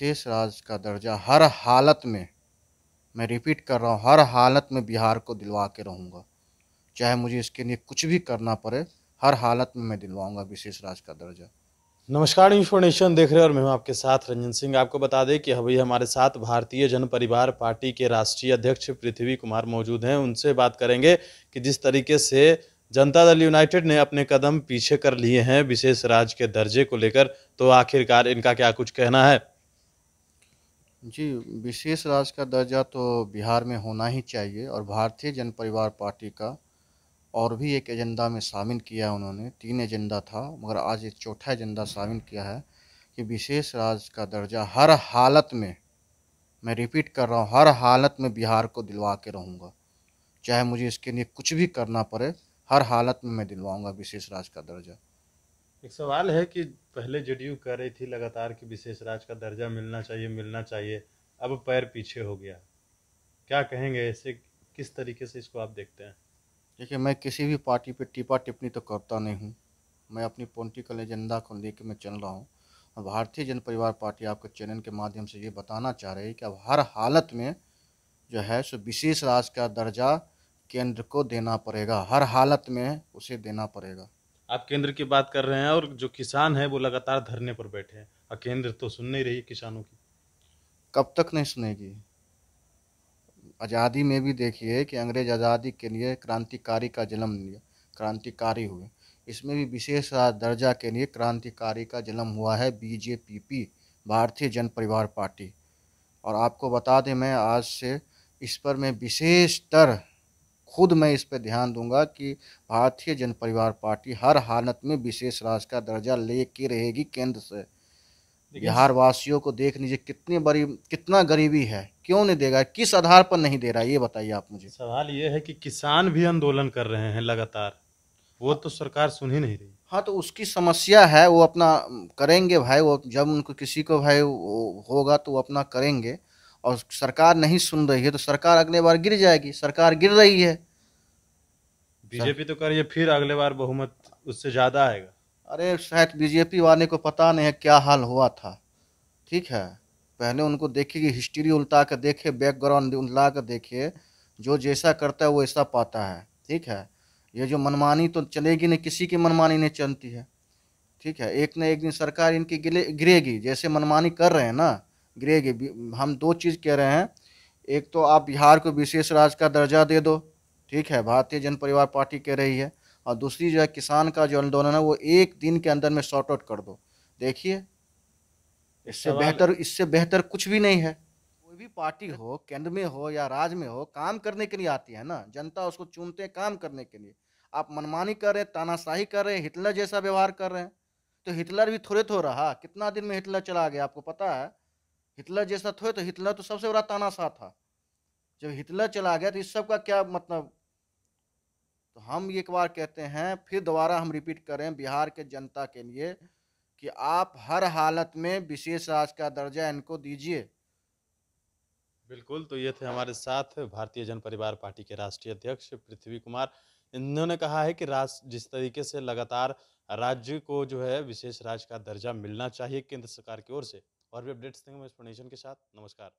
विशेष राज्य का दर्जा हर हालत में मैं रिपीट कर रहा हूँ हर हालत में बिहार को दिलवा के रहूँगा चाहे मुझे इसके लिए कुछ भी करना पड़े हर हालत में मैं दिलवाऊंगा विशेष राज्य का दर्जा नमस्कार इंफॉर्मेशन देख रहे हैं और मैं हूँ आपके साथ रंजन सिंह आपको बता दें कि अभी हमारे साथ भारतीय जन परिवार पार्टी के राष्ट्रीय अध्यक्ष पृथ्वी कुमार मौजूद हैं उनसे बात करेंगे कि जिस तरीके से जनता दल यूनाइटेड ने अपने कदम पीछे कर लिए हैं विशेष राज्य के दर्जे को लेकर तो आखिरकार इनका क्या कुछ कहना है जी विशेष राज्य का दर्जा तो बिहार में होना ही चाहिए और भारतीय जन परिवार पार्टी का और भी एक एजेंडा में शामिल किया उन्होंने तीन एजेंडा था मगर आज एक चौथा एजेंडा शामिल किया है कि विशेष राज्य का दर्जा हर हालत में मैं रिपीट कर रहा हूँ हर हालत में बिहार को दिलवा के रहूँगा चाहे मुझे इसके लिए कुछ भी करना पड़े हर हालत में मैं दिलवाऊँगा विशेष राज्य का दर्जा एक सवाल है कि पहले जेडीयू कह रही थी लगातार कि विशेष राज का दर्जा मिलना चाहिए मिलना चाहिए अब पैर पीछे हो गया क्या कहेंगे ऐसे किस तरीके से इसको आप देखते हैं देखिए मैं किसी भी पार्टी पे टिपा टिप्पणी तो करता नहीं हूँ मैं अपनी पॉलिटिकल एजेंडा को लेकर मैं चल रहा हूँ और भारतीय जन परिवार पार्टी आपको चैनल के माध्यम से ये बताना चाह रही है कि अब हर हालत में जो है सो विशेष राज का दर्जा केंद्र को देना पड़ेगा हर हालत में उसे देना पड़ेगा आप केंद्र की बात कर रहे हैं और जो किसान है वो लगातार धरने पर बैठे हैं और केंद्र तो सुन नहीं रही किसानों की कब तक नहीं सुनेगी आज़ादी में भी देखिए कि अंग्रेज आज़ादी के लिए क्रांतिकारी का जन्म लिया क्रांतिकारी हुए इसमें भी विशेष दर्जा के लिए क्रांतिकारी का जन्म हुआ है पी भारतीय जन परिवार पार्टी और आपको बता दें मैं आज से इस पर मैं विशेषतर खुद मैं इस पर ध्यान दूंगा कि भारतीय जन परिवार पार्टी हर हालत में विशेष राज का दर्जा ले के रहेगी केंद्र से बिहार वासियों को देख लीजिए कितनी बड़ी कितना गरीबी है क्यों नहीं देगा किस आधार पर नहीं दे रहा है ये बताइए आप मुझे सवाल ये है कि किसान भी आंदोलन कर रहे हैं लगातार वो तो सरकार सुन ही नहीं रही हाँ तो उसकी समस्या है वो अपना करेंगे भाई वो जब उनको किसी को भाई होगा तो वो अपना करेंगे और सरकार नहीं सुन रही है तो सरकार अगले बार गिर जाएगी सरकार गिर रही है बीजेपी तो कर फिर अगले बार बहुमत उससे ज़्यादा आएगा अरे शायद बीजेपी वाले को पता नहीं है क्या हाल हुआ था ठीक है पहले उनको देखेगी हिस्ट्री उल्टा कर देखे बैकग्राउंड उल्टा कर देखे जो जैसा करता है वो ऐसा पाता है ठीक है ये जो मनमानी तो चलेगी नहीं किसी की मनमानी नहीं चलती है ठीक है एक न एक दिन सरकार इनकी गिरेगी जैसे मनमानी कर रहे हैं ना गृह के हम दो चीज़ कह रहे हैं एक तो आप बिहार को विशेष राज्य का दर्जा दे दो ठीक है भारतीय जन परिवार पार्टी कह रही है और दूसरी जो है किसान का जो आंदोलन है वो एक दिन के अंदर में शॉर्ट आउट कर दो देखिए इससे बेहतर इससे बेहतर कुछ भी नहीं है कोई भी पार्टी हो केंद्र में हो या राज्य में हो काम करने के लिए आती है ना जनता उसको चुनते हैं काम करने के लिए आप मनमानी कर रहे हैं तानाशाही कर रहे हैं हिटलर जैसा व्यवहार कर रहे हैं तो हिटलर भी थोड़े थो रहा कितना दिन में हिटलर चला गया आपको पता है हिटलर जैसा थोड़े तो हिटलर तो सबसे बड़ा तानाशाह था जब हिटलर चला गया तो इस सब का क्या मतलब तो हम एक बार कहते हैं फिर दोबारा हम रिपीट करें बिहार के जनता के लिए कि आप हर हालत में विशेष राज का दर्जा इनको दीजिए बिल्कुल तो ये थे हमारे साथ भारतीय जन परिवार पार्टी के राष्ट्रीय अध्यक्ष पृथ्वी कुमार इन्होंने कहा है कि राज जिस तरीके से लगातार राज्य को जो है विशेष राज्य का दर्जा मिलना चाहिए केंद्र सरकार की ओर से और भी अपडेट्स देंगे मैं एक्सप्लेनेशन के साथ नमस्कार